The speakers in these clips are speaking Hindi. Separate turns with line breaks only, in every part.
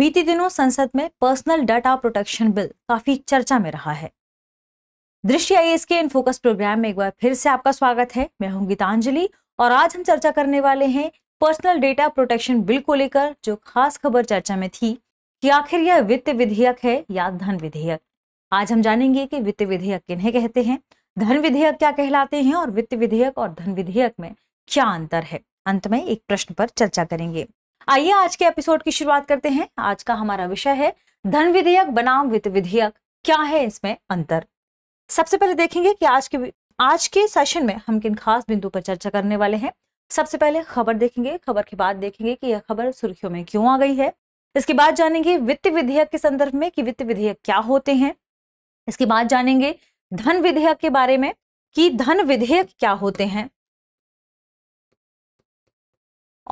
बीते दिनों संसद में पर्सनल डाटा प्रोटेक्शन बिल काफी चर्चा में रहा है दृश्य आई के इन फोकस प्रोग्राम में एक बार फिर से आपका स्वागत है मैं हूं गीतांजलि और आज हम चर्चा करने वाले हैं पर्सनल डेटा प्रोटेक्शन बिल को लेकर जो खास खबर चर्चा में थी कि आखिर यह वित्त विधेयक है या धन विधेयक आज हम जानेंगे कि वित्त विधेयक किन्हें कहते हैं धन विधेयक क्या कहलाते हैं और वित्त विधेयक और धन विधेयक में क्या अंतर है अंत में एक प्रश्न पर चर्चा करेंगे आइए आज के एपिसोड की शुरुआत करते हैं आज का हमारा विषय है धन विधेयक बनाम वित्त विधेयक क्या है इसमें अंतर सबसे पहले देखेंगे कि आज के आज के सेशन में हम किन खास बिंदु पर चर्चा करने वाले हैं सबसे पहले खबर देखेंगे खबर के बाद देखेंगे कि यह खबर सुर्खियों में क्यों आ गई है इसके बाद जानेंगे वित्त विधेयक के संदर्भ में कि वित्त विधेयक क्या होते हैं इसके बाद जानेंगे धन विधेयक के बारे में कि धन विधेयक क्या होते हैं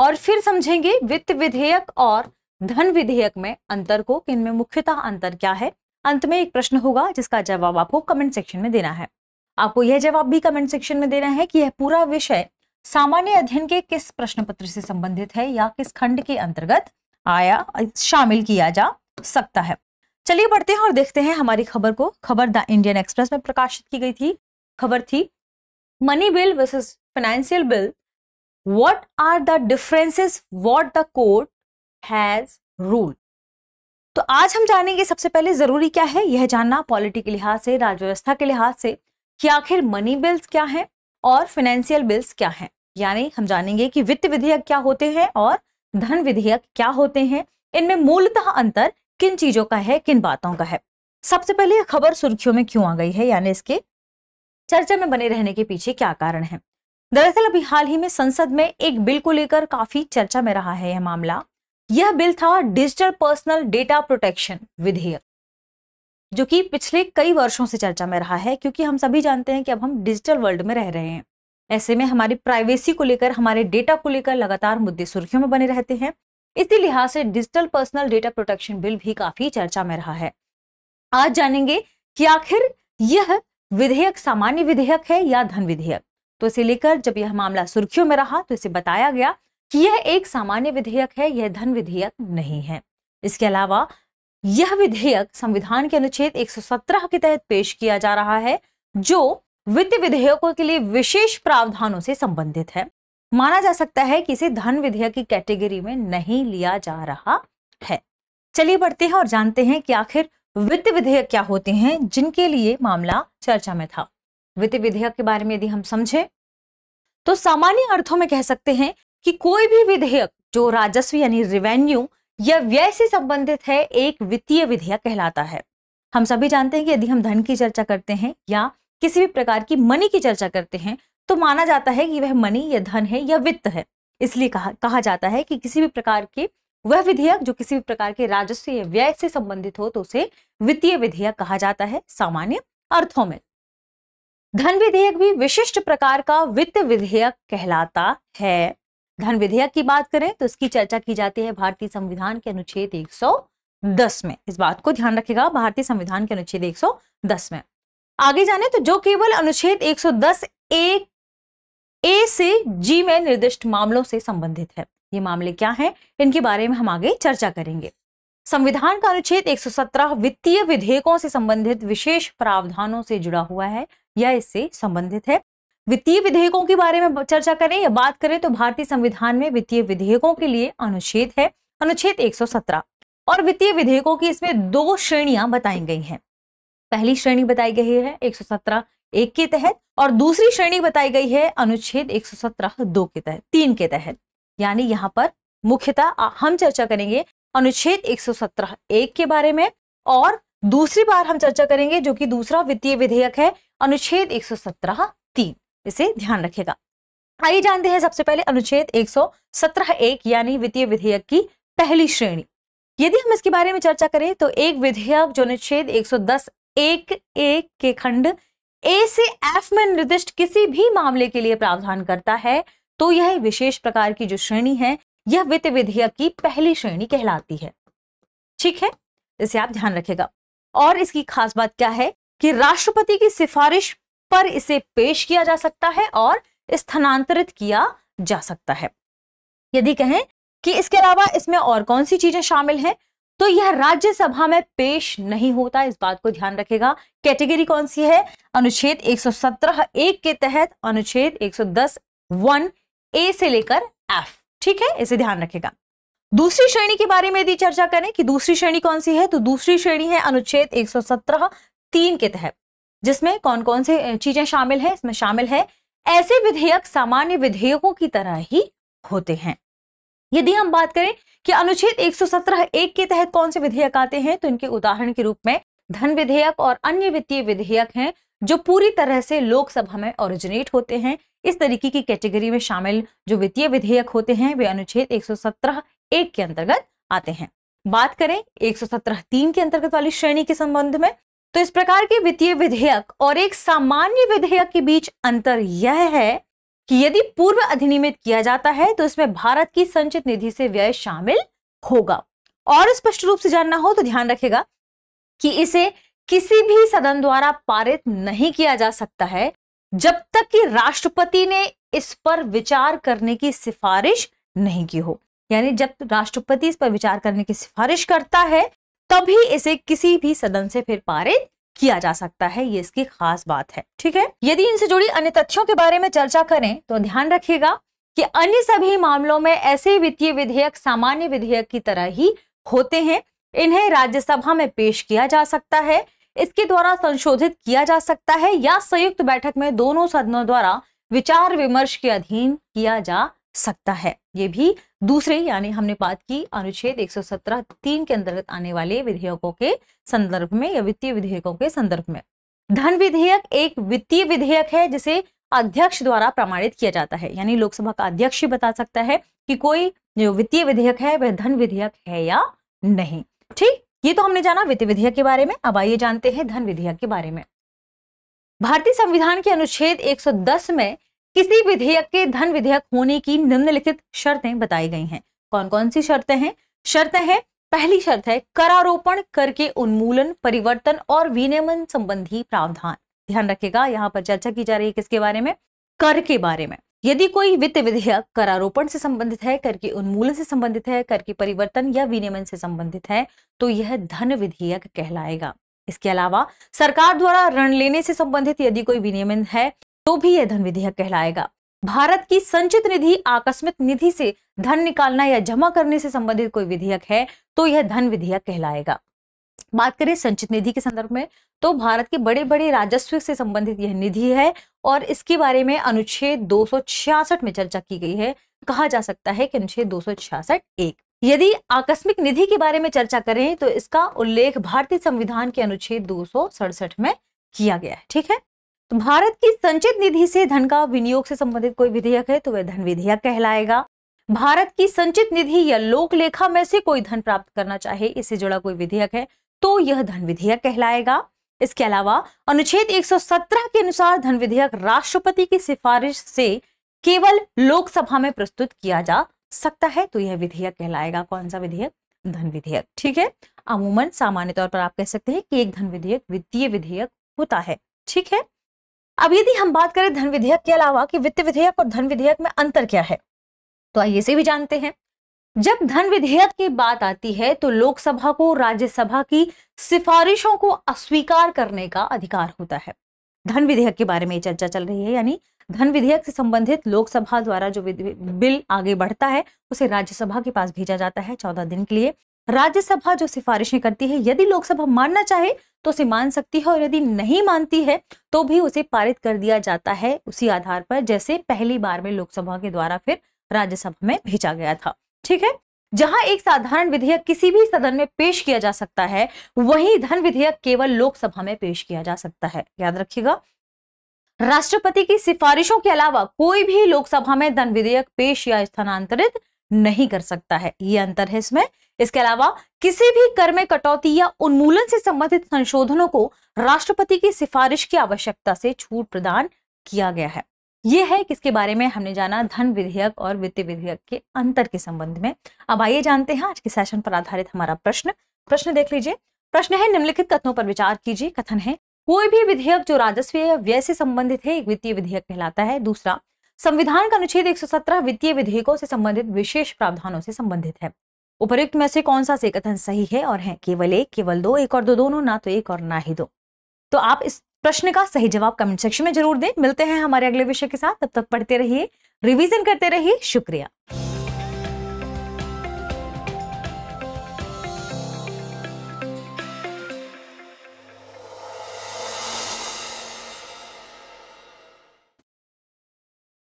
और फिर समझेंगे वित्त विधेयक और धन विधेयक में अंतर को कि इनमें मुख्यतः अंतर क्या है अंत में एक प्रश्न होगा जिसका जवाब आपको कमेंट सेक्शन में देना है आपको यह जवाब भी कमेंट सेक्शन में देना है कि यह पूरा विषय सामान्य अध्ययन के किस प्रश्न पत्र से संबंधित है या किस खंड के अंतर्गत आया शामिल किया जा सकता है चलिए बढ़ते हैं और देखते हैं हमारी खबर को खबर द इंडियन एक्सप्रेस में प्रकाशित की गई थी खबर थी money bill versus financial bill what are the differences what the court has ruled तो आज हम जानेंगे सबसे पहले जरूरी क्या है यह जानना पॉलिटी के लिहाज से राज्य व्यवस्था के लिहाज से कि आखिर मनी बिल्स क्या हैं और फाइनेंशियल बिल्स क्या हैं यानी हम जानेंगे कि वित्त विधेयक क्या होते हैं और धन विधेयक क्या होते हैं इनमें मूलतः अंतर किन चीजों का है किन बातों का है सबसे पहले खबर सुर्खियों में क्यों आ गई है यानी इसके चर्चा में बने रहने के पीछे क्या कारण है दरअसल अभी हाल ही में संसद में एक बिल को लेकर काफी चर्चा में रहा है यह मामला यह बिल था डिजिटल पर्सनल डेटा प्रोटेक्शन विधेयक जो कि पिछले कई वर्षों से चर्चा में रहा है क्योंकि हम सभी जानते हैं कि अब हम डिजिटल वर्ल्ड में रह रहे हैं ऐसे में हमारी प्राइवेसी को लेकर हमारे डेटा को लेकर लगातार मुद्दे सुर्खियों में बने रहते हैं इसी लिहाज से digital personal data protection bill भी काफी चर्चा में रहा है आज जानेंगे कि आखिर यह विधेयक सामान्य विधेयक है या धन विधेयक तो इसे लेकर जब यह मामला सुर्खियों में रहा तो इसे बताया गया कि यह एक सामान्य विधेयक है यह धन विधेयक नहीं है इसके अलावा यह विधेयक संविधान के अनुच्छेद 117 के तहत पेश किया जा रहा है जो वित्त विधेयकों के लिए विशेष प्रावधानों से संबंधित है माना जा सकता है कि इसे धन विधेयक की कैटेगरी में नहीं लिया जा रहा है चलिए बढ़ते हैं और जानते हैं कि आखिर वित्त विधेयक क्या होते हैं जिनके लिए मामला चर्चा में था वित्त विधेयक के बारे में यदि हम समझें तो सामान्य अर्थों में कह सकते हैं कि कोई भी विधेयक जो राजस्व यानी रिवेन्यू या व्यय से संबंधित है एक वित्तीय विधेयक कहलाता है हम सभी जानते हैं कि यदि हम धन की चर्चा करते हैं या किसी भी प्रकार की मनी की चर्चा करते हैं तो माना जाता है कि वह मनी या धन है या वित्त है इसलिए कहा कहा जाता है कि किसी भी प्रकार के वह विधेयक जो किसी भी प्रकार के राजस्व या व्यय से संबंधित हो तो उसे वित्तीय विधेयक कहा जाता है सामान्य अर्थों में धन विधेयक भी विशिष्ट प्रकार का वित्त विधेयक कहलाता है धन विधेयक की बात करें तो इसकी चर्चा की जाती है भारतीय संविधान के अनुच्छेद 110 में इस बात को ध्यान रखेगा भारतीय संविधान के अनुच्छेद 110 में आगे जाने तो जो केवल अनुच्छेद 110 ए ए से जी में निर्दिष्ट मामलों से संबंधित है ये मामले क्या हैं इनके बारे में हम आगे चर्चा करेंगे संविधान का अनुच्छेद 117 वित्तीय विधेयकों से संबंधित विशेष प्रावधानों से जुड़ा हुआ है या इससे संबंधित है वित्तीय विधेयकों के बारे में चर्चा करें या बात करें तो भारतीय संविधान में वित्तीय विधेयकों के लिए अनुच्छेद है अनुच्छेद 117 और वित्तीय विधेयकों की इसमें दो श्रेणियां बताई गई हैं पहली श्रेणी बताई गई है एक एक के तहत और दूसरी श्रेणी बताई गई है अनुच्छेद एक दो के तहत तीन के तहत यानी यहाँ पर मुख्यतः हम चर्चा करेंगे अनुच्छेद 117 एक के बारे में और दूसरी बार हम चर्चा करेंगे जो कि दूसरा वित्तीय विधेयक है अनुच्छेद 117 तीन इसे ध्यान रखेगा आइए जानते हैं सबसे पहले अनुच्छेद 117 एक यानी वित्तीय विधेयक की पहली श्रेणी यदि हम इसके बारे में चर्चा करें तो एक विधेयक जो अनुच्छेद 110 एक एक के खंड ए से एफ में निर्दिष्ट किसी भी मामले के लिए प्रावधान करता है तो यह विशेष प्रकार की जो श्रेणी है यह वित्त विधेयक की पहली श्रेणी कहलाती है ठीक है इसे आप ध्यान रखेगा और इसकी खास बात क्या है कि राष्ट्रपति की सिफारिश पर इसे पेश किया जा सकता है और स्थानांतरित किया जा सकता है यदि कहें कि इसके अलावा इसमें और कौन सी चीजें शामिल हैं तो यह राज्यसभा में पेश नहीं होता इस बात को ध्यान रखेगा कैटेगरी कौन सी है अनुच्छेद 117 एक के तहत अनुच्छेद 110 वन ए से लेकर एफ ठीक है इसे ध्यान रखेगा दूसरी श्रेणी के बारे में यदि चर्चा करें कि दूसरी श्रेणी कौन सी है तो दूसरी श्रेणी है अनुच्छेद एक सौ सत्रह तीन के तहत जिसमें कौन कौन से चीजें शामिल है इसमें शामिल है ऐसे विधेयक सामान्य विधेयकों की तरह ही होते हैं यदि हम बात करें कि अनुच्छेद एक सौ सत्रह एक के तहत कौन से विधेयक आते हैं तो इनके उदाहरण के रूप में धन विधेयक और अन्य वित्तीय विधेयक हैं जो पूरी तरह से लोकसभा में ओरिजिनेट होते हैं इस तरीके की कैटेगरी में शामिल जो वित्तीय विधेयक होते हैं वे अनुच्छेद 117 एक के अंतर्गत आते हैं बात करें 117 तीन के अंतर्गत वाली श्रेणी के संबंध में तो इस प्रकार के वित्तीय विधेयक और एक सामान्य विधेयक के बीच अंतर यह है कि यदि पूर्व अधिनियमित किया जाता है तो इसमें भारत की संचित निधि से व्यय शामिल होगा और स्पष्ट रूप से जानना हो तो ध्यान रखेगा कि इसे किसी भी सदन द्वारा पारित नहीं किया जा सकता है जब तक कि राष्ट्रपति ने इस पर विचार करने की सिफारिश नहीं की हो यानी जब राष्ट्रपति इस पर विचार करने की सिफारिश करता है तभी इसे किसी भी सदन से फिर पारित किया जा सकता है ये इसकी खास बात है ठीक है यदि इनसे जुड़ी अन्य तथ्यों के बारे में चर्चा करें तो ध्यान रखिएगा कि अन्य सभी मामलों में ऐसे वित्तीय विधेयक सामान्य विधेयक की तरह ही होते हैं इन्हें राज्यसभा में पेश किया जा सकता है इसके द्वारा संशोधित किया जा सकता है या संयुक्त बैठक में दोनों सदनों द्वारा विचार विमर्श के अधीन किया जा सकता है ये भी दूसरे यानी हमने बात की अनुच्छेद 117 तीन के अंतर्गत आने वाले विधेयकों के संदर्भ में या वित्तीय विधेयकों के संदर्भ में धन विधेयक एक वित्तीय विधेयक है जिसे अध्यक्ष द्वारा प्रमाणित किया जाता है यानी लोकसभा का अध्यक्ष ही बता सकता है कि कोई जो वित्तीय विधेयक है वह धन विधेयक है या नहीं ठीक ये तो हमने जाना वित्त विधेयक के बारे में अब आइए जानते हैं धन विधेयक के बारे में भारतीय संविधान के अनुच्छेद 110 में किसी विधेयक के धन विधेयक होने की निम्नलिखित शर्तें बताई गई हैं कौन कौन सी शर्तें हैं शर्तें हैं पहली शर्त है करारोपण कर के उन्मूलन परिवर्तन और विनियमन संबंधी प्रावधान ध्यान रखेगा यहाँ पर चर्चा की जा रही है किसके बारे में कर के बारे में यदि कोई वित्त विधेयक करारोपण से संबंधित है कर के उन्मूलन से संबंधित है कर के परिवर्तन या विनियमन से संबंधित है तो यह धन विधेयक कहलाएगा इसके अलावा सरकार द्वारा ऋण लेने से संबंधित यदि कोई विनियमन है तो भी यह धन विधेयक कहलाएगा भारत की संचित निधि आकस्मिक निधि से धन निकालना या जमा करने से संबंधित कोई विधेयक है तो यह धन विधेयक कहलाएगा बात करें संचित निधि के संदर्भ में तो भारत के बड़े बड़े राजस्व से संबंधित यह निधि है और इसके बारे में अनुच्छेद दो में चर्चा की गई है कहा जा सकता है कि अनुच्छेद दो एक यदि आकस्मिक निधि के बारे में चर्चा करें तो इसका उल्लेख भारतीय संविधान के अनुच्छेद दो में किया गया है ठीक है तो भारत की संचित निधि से धन का विनियोग से संबंधित कोई विधेयक है तो वह धन विधेयक कहलाएगा भारत की संचित निधि या लोक लेखा में से कोई धन प्राप्त करना चाहे इससे जुड़ा कोई विधेयक है तो यह धन विधेयक कहलाएगा इसके अलावा अनुच्छेद 117 के अनुसार धन विधेयक राष्ट्रपति की सिफारिश से केवल लोकसभा में प्रस्तुत किया जा सकता है तो यह विधेयक कहलाएगा कौन सा विधेयक धन विधेयक ठीक है अमूमन सामान्य तौर पर आप कह सकते हैं कि एक धन विधेयक वित्तीय विधेयक होता है ठीक है अब यदि हम बात करें धन विधेयक के अलावा कि वित्त विधेयक और धन विधेयक में अंतर क्या है तो आइए इसे भी जानते हैं जब धन विधेयक की बात आती है तो लोकसभा को राज्यसभा की सिफारिशों को अस्वीकार करने का अधिकार होता है धन विधेयक के बारे में चर्चा चल रही है यानी धन विधेयक से संबंधित लोकसभा द्वारा जो बिल आगे बढ़ता है उसे राज्यसभा के पास भेजा जाता है चौदह दिन के लिए राज्यसभा जो सिफारिशें करती है यदि लोकसभा मानना चाहे तो उसे मान सकती है और यदि नहीं मानती है तो भी उसे पारित कर दिया जाता है उसी आधार पर जैसे पहली बार में लोकसभा के द्वारा फिर राज्यसभा में भेजा गया था ठीक है जहां एक साधारण विधेयक किसी भी सदन में पेश किया जा सकता है वही धन विधेयक केवल लोकसभा में पेश किया जा सकता है याद रखिएगा राष्ट्रपति की सिफारिशों के अलावा कोई भी लोकसभा में धन विधेयक पेश या स्थानांतरित नहीं कर सकता है ये अंतर है इसमें इसके अलावा किसी भी कर में कटौती या उन्मूलन से संबंधित संशोधनों को राष्ट्रपति की सिफारिश की आवश्यकता से छूट प्रदान किया गया है ये है किसके बारे में हमने जाना धन विधेयक और वित्तीय विधेयक के अंतर के संबंध में अब आइए जानते हैं आज के सेशन पर आधारित हमारा प्रश्न प्रश्न देख लीजिए प्रश्न है निम्नलिखित कथनों पर विचार कीजिए कथन है कोई भी विधेयक जो राजस्व या व्यय से संबंधित है एक वित्तीय विधेयक कहलाता है दूसरा संविधान का अनुच्छेद एक वित्तीय विधेयकों से संबंधित विशेष प्रावधानों से संबंधित है उपरुक्त में से कौन सा से कथन सही है और है केवल एक केवल दो एक और दो दोनों ना तो एक और ना ही दो तो आप इस प्रश्न का सही जवाब कमेंट सेक्शन में जरूर दें मिलते हैं हमारे अगले विषय के साथ तब तक पढ़ते रहिए रिवीजन करते रहिए शुक्रिया